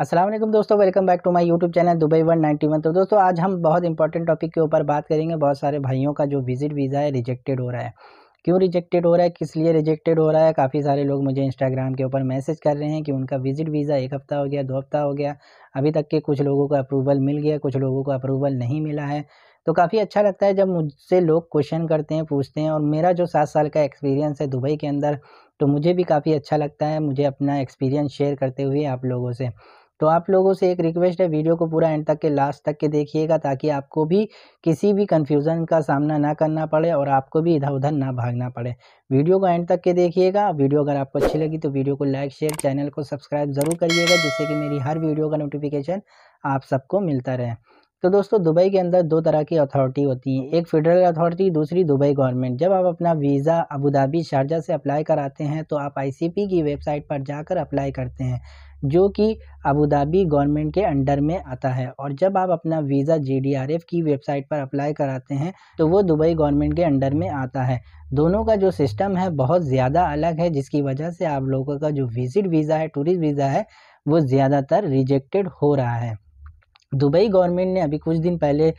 असलम दोस्तों welcome back to my YouTube channel Dubai one ninety one तो दोस्तों आज हम बहुत इंपॉर्टेंट टॉपिक के ऊपर बात करेंगे बहुत सारे भाइयों का जो विजिट वीज़ा है रिजेक्टेड हो रहा है क्यों रिजेक्टेड हो रहा है किस लिए रिजेक्टेड हो रहा है काफ़ी सारे लोग मुझे इंस्टाग्राम के ऊपर मैसेज कर रहे हैं कि उनका विजिट वीज़ा एक हफ़्ता हो गया दो हफ़्ता हो गया अभी तक के कुछ लोगों को अप्रूवल मिल गया कुछ लोगों को अप्रूवल नहीं मिला है तो काफ़ी अच्छा लगता है जब मुझसे लोग क्वेश्चन करते हैं पूछते हैं और मेरा जो सात साल का एक्सपीरियंस है दुबई के अंदर तो मुझे भी काफ़ी अच्छा लगता है मुझे अपना एक्सपीरियंस शेयर करते हुए आप लोगों से तो आप लोगों से एक रिक्वेस्ट है वीडियो को पूरा एंड तक के लास्ट तक के देखिएगा ताकि आपको भी किसी भी कन्फ्यूज़न का सामना ना करना पड़े और आपको भी इधर उधर ना भागना पड़े वीडियो को एंड तक के देखिएगा वीडियो अगर आपको अच्छी लगी तो वीडियो को लाइक शेयर चैनल को सब्सक्राइब ज़रूर करिएगा जिससे कि मेरी हर वीडियो का नोटिफिकेशन आप सबको मिलता रहे तो दोस्तों दुबई के अंदर दो तरह की अथॉरिटी होती है एक फेडरल अथॉरिटी दूसरी दुबई गवर्नमेंट जब आप अपना वीज़ा अबूधाबी शारजा से अप्लाई कराते हैं तो आप आईसीपी की वेबसाइट पर जाकर अप्लाई करते हैं जो कि अबूधाबी गवर्नमेंट के अंडर में आता है और जब आप अपना वीज़ा जीडीआरएफ की वेबसाइट पर अप्लाई कराते हैं तो वो दुबई गवर्नमेंट के अंडर में आता है दोनों का जो सिस्टम है बहुत ज़्यादा अलग है जिसकी वजह से आप लोगों का जो विज़िट वीज़ा है टूरिस्ट वीज़ा है वो ज़्यादातर रिजेक्टेड हो रहा है दुबई गवर्नमेंट ने अभी कुछ दिन पहले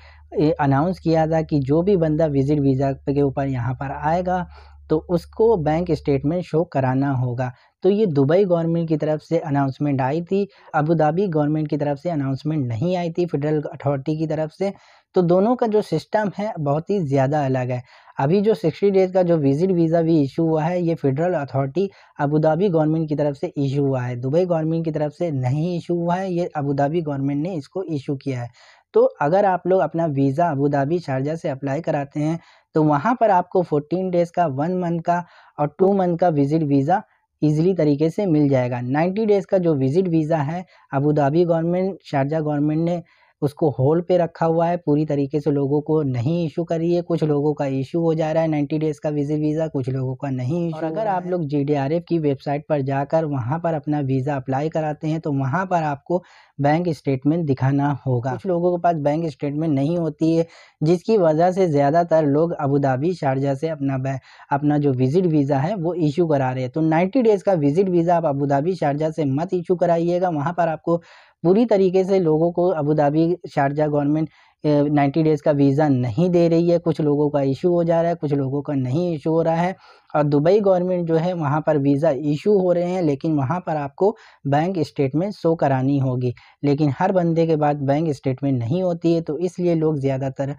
अनाउंस किया था कि जो भी बंदा विज़िट वीज़ा के ऊपर यहाँ पर आएगा तो उसको बैंक स्टेटमेंट शो कराना होगा तो ये दुबई गवर्नमेंट की तरफ से अनाउंसमेंट आई थी अबू धाबी गवर्नमेंट की तरफ से अनाउंसमेंट नहीं आई थी फेडरल अथॉरिटी की तरफ से तो दोनों का जो सिस्टम है बहुत ही ज़्यादा अलग है अभी जो सिक्सटी डेज़ का जो विजिट वीज़ा भी इशू हुआ है ये फेडरल अथॉरिटी अबूधाबी गवर्नमेंट की तरफ से इशू हुआ है दुबई गवर्नमेंट की तरफ से नहीं इशू हुआ है ये अबूधाबी गवर्नमेंट ने इसको इशू किया है तो अगर आप लोग अपना वीज़ा अबूधाबी शारजा से अप्लाई कराते हैं तो वहाँ पर आपको फोर्टीन डेज़ का वन मंथ का और टू मंथ का विजिट वीज़ा ईजिली तरीके से मिल जाएगा 90 डेज़ का जो विज़िट वीज़ा है Abu Dhabi government Sharjah government ने उसको होल्ड पे रखा हुआ है पूरी तरीके से लोगों को नहीं इशू कर रही है कुछ लोगों का इशू हो जा रहा है नाइन्टी डेज़ का विजिट वीज़ा कुछ लोगों का नहीं और अगर आप लोग जी की वेबसाइट पर जाकर वहाँ पर अपना वीज़ा अप्लाई कराते हैं तो वहाँ पर आपको बैंक स्टेटमेंट दिखाना होगा कुछ लोगों के पास बैंक स्टेटमेंट नहीं होती है जिसकी वजह से ज़्यादातर लोग अबूधाबी शारजा से अपना अपना जो विजिट वीज़ा है वो इशू करा रहे हैं तो नाइन्टी डेज़ का विजिट वीज़ा आप अबूधाबी शारजा से मत इशू कराइएगा वहाँ पर आपको बुरी तरीके से लोगों को Abu Dhabi Sharjah government ninety days का वीज़ा नहीं दे रही है कुछ लोगों का इशू हो जा रहा है कुछ लोगों का नहीं इशू हो रहा है और दुबई गवर्नमेंट जो है वहाँ पर वीज़ा इशू हो रहे हैं लेकिन वहाँ पर आपको बैंक स्टेटमेंट शो करानी होगी लेकिन हर बंदे के बाद बैंक स्टेटमेंट नहीं होती है तो इसलिए लोग ज़्यादातर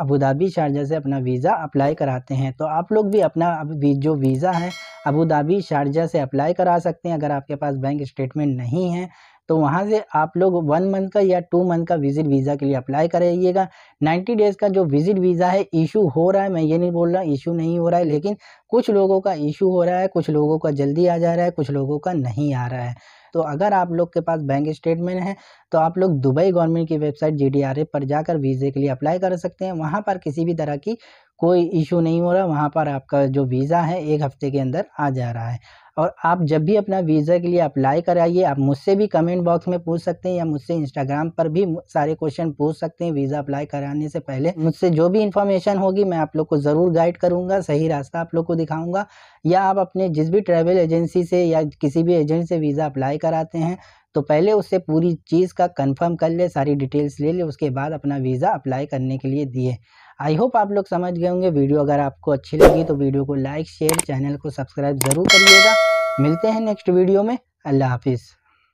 अबूधाबी शारजा से अपना वीज़ा अप्लाई कराते हैं तो आप लोग भी अपना जो वीज़ा है अबू धाबी शारजा से अप्लाई करा सकते हैं अगर आपके पास बैंक स्टेटमेंट नहीं है तो वहाँ से आप लोग वन मंथ का या टू मंथ का विजिट वीज़ा के लिए अप्लाई करिएगा नाइन्टी डेज़ का जो विजिट वीज़ा है इशू हो रहा है मैं ये नहीं बोल रहा इशू नहीं हो रहा है लेकिन कुछ लोगों का इशू हो रहा है कुछ लोगों का जल्दी आ जा रहा है कुछ लोगों का नहीं आ रहा है तो अगर आप लोग के पास बैंक स्टेटमेंट है तो आप लोग दुबई गवर्नमेंट की वेबसाइट जी पर जाकर वीज़े के लिए अप्लाई कर सकते हैं वहाँ पर किसी भी तरह की कोई इशू नहीं हो रहा वहाँ पर आपका जो वीज़ा है एक हफ्ते के अंदर आ जा रहा है और आप जब भी अपना वीज़ा के लिए अप्लाई कराइए आप मुझसे भी कमेंट बॉक्स में पूछ सकते हैं या मुझसे इंस्टाग्राम पर भी सारे क्वेश्चन पूछ सकते हैं वीज़ा अप्लाई कराने से पहले मुझसे जो भी इन्फॉर्मेशन होगी मैं आप लोग को ज़रूर गाइड करूँगा सही रास्ता आप लोग को दिखाऊँगा या आप अपने जिस भी ट्रैवल एजेंसी से या किसी भी एजेंट से वीज़ा अप्लाई कराते हैं तो पहले उससे पूरी चीज़ का कंफर्म कर ले सारी डिटेल्स ले ले उसके बाद अपना वीज़ा अप्लाई करने के लिए दिए आई होप आप लोग समझ गए होंगे वीडियो अगर आपको अच्छी लगी तो वीडियो को लाइक शेयर चैनल को सब्सक्राइब ज़रूर करिएगा मिलते हैं नेक्स्ट वीडियो में अल्लाह हाफिज़